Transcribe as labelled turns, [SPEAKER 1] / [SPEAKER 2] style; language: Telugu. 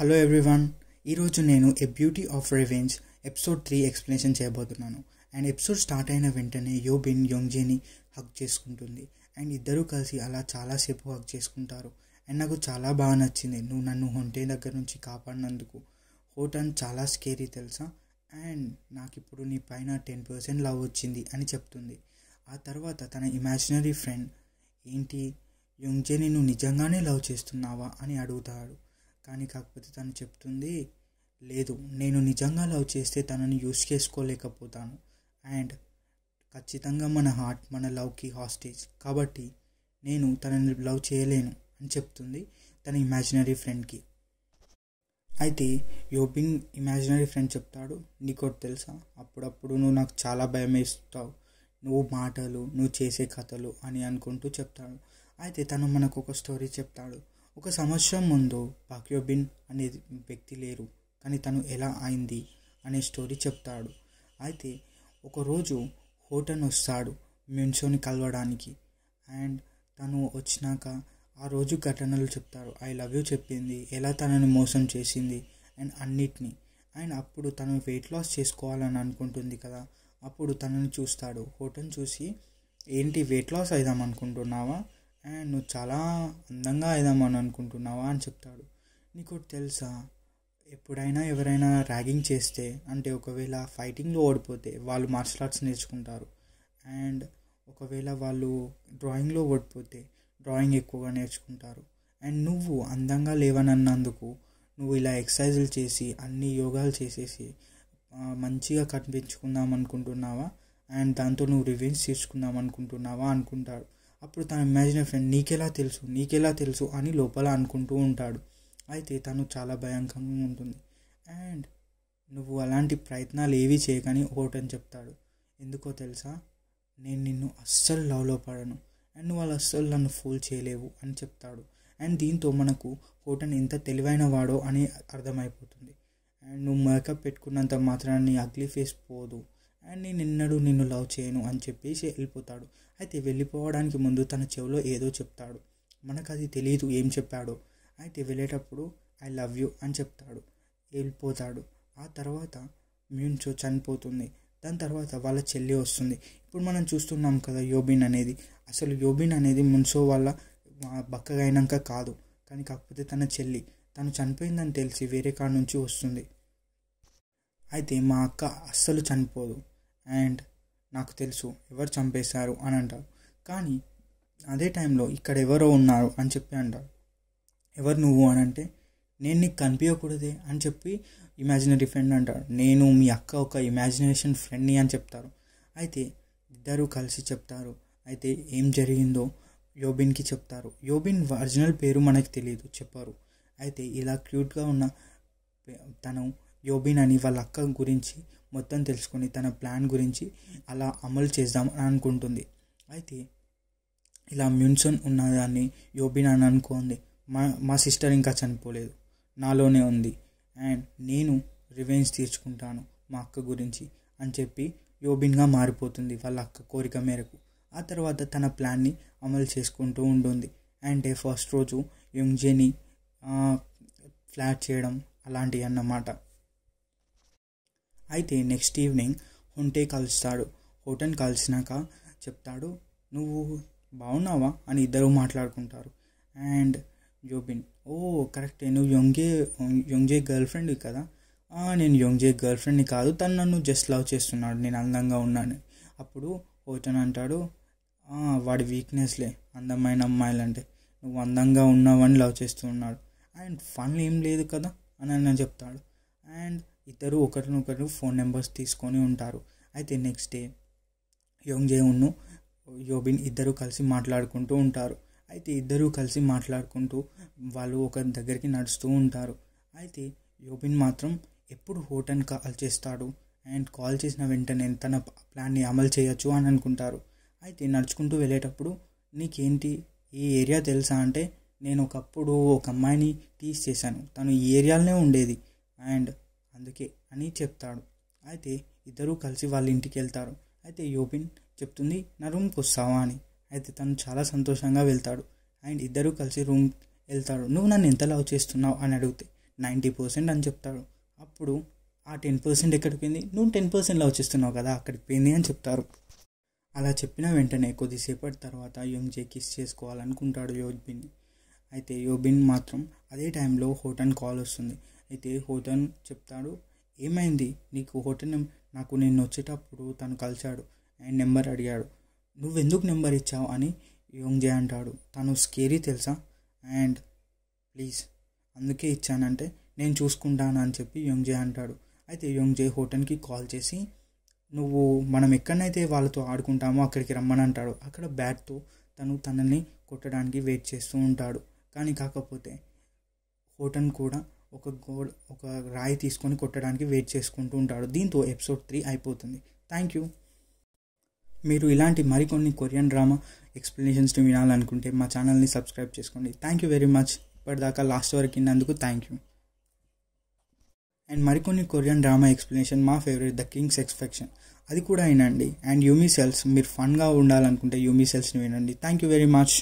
[SPEAKER 1] హలో ఎవ్రీవన్ ఈరోజు నేను a beauty of revenge episode three explanation చేయబోతున్నాను అండ్ ఎపిసోడ్ స్టార్ట్ అయిన వెంటనే యోబిన్ యోంగ్జీని హక్ చేసుకుంటుంది అండ్ ఇద్దరూ కలిసి అలా చాలాసేపు హక్ చేసుకుంటారు అండ్ నాకు చాలా బాగా నచ్చింది నువ్వు నన్ను హొంటే దగ్గర నుంచి కాపాడినందుకు హోటన్ చాలా స్కేరీ తెలుసా అండ్ నాకు ఇప్పుడు నీ పైన టెన్ పర్సెంట్ లవ్ వచ్చింది అని చెప్తుంది ఆ తర్వాత తన ఇమాజినరీ ఫ్రెండ్ ఏంటి యోంగ్జే నువ్వు నిజంగానే లవ్ చేస్తున్నావా అని అడుగుతాడు కానీ కాకపోతే తను చెప్తుంది లేదు నేను నిజంగా లవ్ చేస్తే తనని యూస్ చేసుకోలేకపోతాను అండ్ ఖచ్చితంగా మన హార్ట్ మన లవ్కి హాస్టేజ్ కాబట్టి నేను తనని లవ్ చేయలేను అని చెప్తుంది తన ఇమాజినరీ ఫ్రెండ్కి అయితే యోపింగ్ ఇమాజినరీ ఫ్రెండ్ చెప్తాడు నీకోటి తెలుసా అప్పుడప్పుడు నువ్వు నాకు చాలా భయం వేస్తావు నువ్వు మాటలు నువ్వు చేసే కథలు అని అనుకుంటూ చెప్తాడు అయితే తను మనకు ఒక స్టోరీ చెప్తాడు ఒక సంవత్సరం ముందు పాక్యోబిన్ అనే వ్యక్తి లేరు కానీ తను ఎలా అయింది అనే స్టోరీ చెప్తాడు అయితే ఒకరోజు హోటన్ వస్తాడు మెన్సోని కలవడానికి అండ్ తను వచ్చినాక ఆ రోజు ఘటనలు చెప్తారు ఐ లవ్ యూ చెప్పింది ఎలా తనని మోసం చేసింది అండ్ అన్నిటినీ అండ్ అప్పుడు తను వెయిట్ లాస్ చేసుకోవాలని అనుకుంటుంది కదా అప్పుడు తనని చూస్తాడు హోటన్ చూసి ఏంటి వెయిట్ లాస్ అవుదాం అనుకుంటున్నావా అండ్ నువ్వు చాలా అందంగా అయిదామని అనుకుంటున్నావా అని చెప్తాడు నీకు తెలుసా ఎప్పుడైనా ఎవరైనా ర్యాగింగ్ చేస్తే అంటే ఒకవేళ ఫైటింగ్లో ఓడిపోతే వాళ్ళు మార్షల్ ఆర్ట్స్ నేర్చుకుంటారు అండ్ ఒకవేళ వాళ్ళు డ్రాయింగ్లో ఓడిపోతే డ్రాయింగ్ ఎక్కువగా నేర్చుకుంటారు అండ్ నువ్వు అందంగా లేవనన్నందుకు నువ్వు ఇలా ఎక్సర్సైజులు చేసి అన్ని యోగాలు చేసేసి మంచిగా కనిపించుకుందాం అనుకుంటున్నావా అండ్ దాంతో నువ్వు రివెంజ్ తీసుకుందాం అనుకుంటున్నావా అనుకుంటాడు అప్పుడు తన ఇమాజినరీ ఫ్రెండ్ నీకెలా తెలుసు నీకెలా తెలుసు అని లోపల అనుకుంటూ ఉంటాడు అయితే తను చాలా భయంకరంగా ఉంటుంది అండ్ నువ్వు అలాంటి ప్రయత్నాలు ఏవి చేయకని ఒకటని చెప్తాడు ఎందుకో తెలుసా నేను నిన్ను అస్సలు లవ్లో పడను అండ్ నువ్వు వాళ్ళు అస్సలు నన్ను ఫూల్ చేయలేవు అని చెప్తాడు అండ్ దీంతో మనకు హోటన్ ఎంత తెలివైన వాడో అని అర్థమైపోతుంది అండ్ నువ్వు మేకప్ పెట్టుకున్నంత మాత్రాన్ని అగ్లీ ఫేస్ పోదు అండ్ నేను ఎన్నడూ నిన్ను లవ్ చేయను అని చెప్పేసి వెళ్ళిపోతాడు అయితే వెళ్ళిపోవడానికి ముందు తన చెవిలో ఏదో చెప్తాడు మనకు అది తెలియదు ఏం చెప్పాడో అయితే వెళ్ళేటప్పుడు ఐ లవ్ యూ అని చెప్తాడు వెళ్ళిపోతాడు ఆ తర్వాత మ్యూన్చో చనిపోతుంది దాని తర్వాత వాళ్ళ చెల్లి వస్తుంది ఇప్పుడు మనం చూస్తున్నాం కదా యోబిన్ అనేది అసలు యోబిన్ అనేది మున్సో వాళ్ళ బక్కగా అయినాక కాదు కానీ కాకపోతే తన చెల్లి తను చనిపోయిందని తెలిసి వేరే కాడ నుంచి వస్తుంది అయితే మా అక్క అస్సలు చనిపోదు అండ్ నాకు తెలుసు ఎవరు చంపేశారు అని అంటారు కానీ అదే టైంలో ఇక్కడ ఎవరో ఉన్నారు అని చెప్పి అంటారు ఎవరు నువ్వు అని అంటే నేను నీకు కనిపించకూడదే అని చెప్పి ఇమాజినరీ ఫ్రెండ్ అంటారు నేను మీ అక్క ఒక ఇమాజినేషన్ ఫ్రెండ్ని అని చెప్తారు అయితే ఇద్దరు కలిసి చెప్తారు అయితే ఏం జరిగిందో యోబిన్కి చెప్తారు యోబిన్ ఒరిజినల్ పేరు మనకి తెలియదు చెప్పారు అయితే ఇలా క్యూట్గా ఉన్న తను యోబిన్ అని వాళ్ళ అక్క గురించి మొత్తం తెలుసుకొని తన ప్లాన్ గురించి అలా అమలు చేద్దాం అని అనుకుంటుంది అయితే ఇలా మ్యూన్సన్ ఉన్నదాన్ని యోబిన్ అని అనుకోండి మా మా సిస్టర్ ఇంకా చనిపోలేదు నాలోనే ఉంది అండ్ నేను రివెంజ్ తీర్చుకుంటాను మా అక్క గురించి అని చెప్పి యోబిన్గా మారిపోతుంది వాళ్ళ అక్క కోరిక మేరకు ఆ తర్వాత తన ప్లాన్ని అమలు చేసుకుంటూ ఉంటుంది అండ్ ఫస్ట్ రోజు యుంగ్జేని ఫ్లాట్ చేయడం అలాంటివి అన్నమాట అయితే నెక్స్ట్ ఈవినింగ్ హొంటే కలుస్తాడు హోటన్ కలిసినాక చెప్తాడు నువ్వు బాగున్నావా అని ఇద్దరు మాట్లాడుకుంటారు అండ్ జోబిన్ ఓ కరెక్టే నువ్వు యొంగే యొంగే గర్ల్ ఫ్రెండ్ కదా నేను యొంగే గర్ల్ ఫ్రెండ్ని కాదు తను నన్ను జస్ట్ లవ్ చేస్తున్నాడు నేను అందంగా ఉన్నాను అప్పుడు హోటన్ అంటాడు వాడి వీక్నెస్లే అందమైన అమ్మాయిలంటే నువ్వు అందంగా ఉన్నావని లవ్ చేస్తున్నాడు అండ్ ఫన్ ఏం లేదు కదా అని అన్న చెప్తాడు అండ్ ఇద్దరు ఒకరినొకరు ఫోన్ నెంబర్స్ తీసుకొని ఉంటారు అయితే నెక్స్ట్ డే యోంగ్ ఉన్ను యోబిన్ ఇద్దరు కలిసి మాట్లాడుకుంటూ ఉంటారు అయితే ఇద్దరూ కలిసి మాట్లాడుకుంటూ వాళ్ళు ఒకరి దగ్గరికి నడుస్తూ ఉంటారు అయితే యోబిన్ మాత్రం ఎప్పుడు హోటన్ కాల్ చేస్తాడు అండ్ కాల్ చేసిన వెంటనే తన ప్లాన్ని అమలు చేయొచ్చు అని అనుకుంటారు అయితే నడుచుకుంటూ వెళ్ళేటప్పుడు నీకేంటి ఈ ఏరియా తెలుసా అంటే నేను ఒకప్పుడు ఒక అమ్మాయిని తీసి చేశాను తను ఈ ఏరియాలోనే ఉండేది అండ్ అందుకే అని చెప్తాడు అయితే ఇద్దరూ కలిసి వాళ్ళ ఇంటికి వెళ్తారు అయితే యోబిన్ చెప్తుంది నా రూమ్కి వస్తావా అని అయితే తను చాలా సంతోషంగా వెళ్తాడు అండ్ ఇద్దరూ కలిసి రూమ్ వెళ్తాడు నువ్వు నన్ను ఎంత లవ్ చేస్తున్నావు అని అడిగితే నైంటీ పర్సెంట్ అని చెప్తాడు అప్పుడు ఆ టెన్ పర్సెంట్ ఎక్కడికి పోయింది నువ్వు టెన్ పర్సెంట్ లవ్ చేస్తున్నావు కదా అక్కడికి పోయింది అని చెప్తారు అలా చెప్పిన వెంటనే కొద్దిసేపటి తర్వాత యోంగ్జే కిస్ చేసుకోవాలనుకుంటాడు యోబిన్ అయితే యోబిన్ మాత్రం అదే టైంలో హోటల్ కాల్ వస్తుంది అయితే హోటన్ చెప్తాడు ఏమైంది నీకు హోటన్ నాకు నేను వచ్చేటప్పుడు తను కలిశాడు అండ్ నెంబర్ అడిగాడు నువ్వెందుకు నెంబర్ ఇచ్చావు అని యోంగ్జే అంటాడు తను స్కేరీ తెలుసా అండ్ ప్లీజ్ అందుకే ఇచ్చానంటే నేను చూసుకుంటాను అని చెప్పి యోంగ్జే అంటాడు అయితే యోంగ్జే హోటల్కి కాల్ చేసి నువ్వు మనం ఎక్కడనైతే వాళ్ళతో ఆడుకుంటామో అక్కడికి రమ్మని అంటాడు అక్కడ బ్యాట్తో తను తనని కొట్టడానికి వెయిట్ చేస్తూ ఉంటాడు కానీ కాకపోతే హోటన్ కూడా ఒక గోల్ ఒక రాయి తీసుకొని కొట్టడానికి వెయిట్ చేసుకుంటూ ఉంటాడు దీంతో ఎపిసోడ్ త్రీ అయిపోతుంది థ్యాంక్ యూ మీరు ఇలాంటి మరికొన్ని కొరియన్ డ్రామా ఎక్స్ప్లెనేషన్స్ని వినాలనుకుంటే మా ఛానల్ని సబ్స్క్రైబ్ చేసుకోండి థ్యాంక్ యూ వెరీ మచ్ ఇప్పటిదాకా లాస్ట్ వరకు విన్నందుకు థ్యాంక్ యూ అండ్ మరికొన్ని కొరియన్ డ్రామా ఎక్స్ప్లెనేషన్ మా ఫేవరెట్ ద కింగ్స్ ఎక్స్పెక్షన్ అది కూడా వినండి అండ్ యూమీ సెల్స్ మీరు ఫన్గా ఉండాలనుకుంటే యూమీ సెల్స్ని వినండి థ్యాంక్ యూ వెరీ మచ్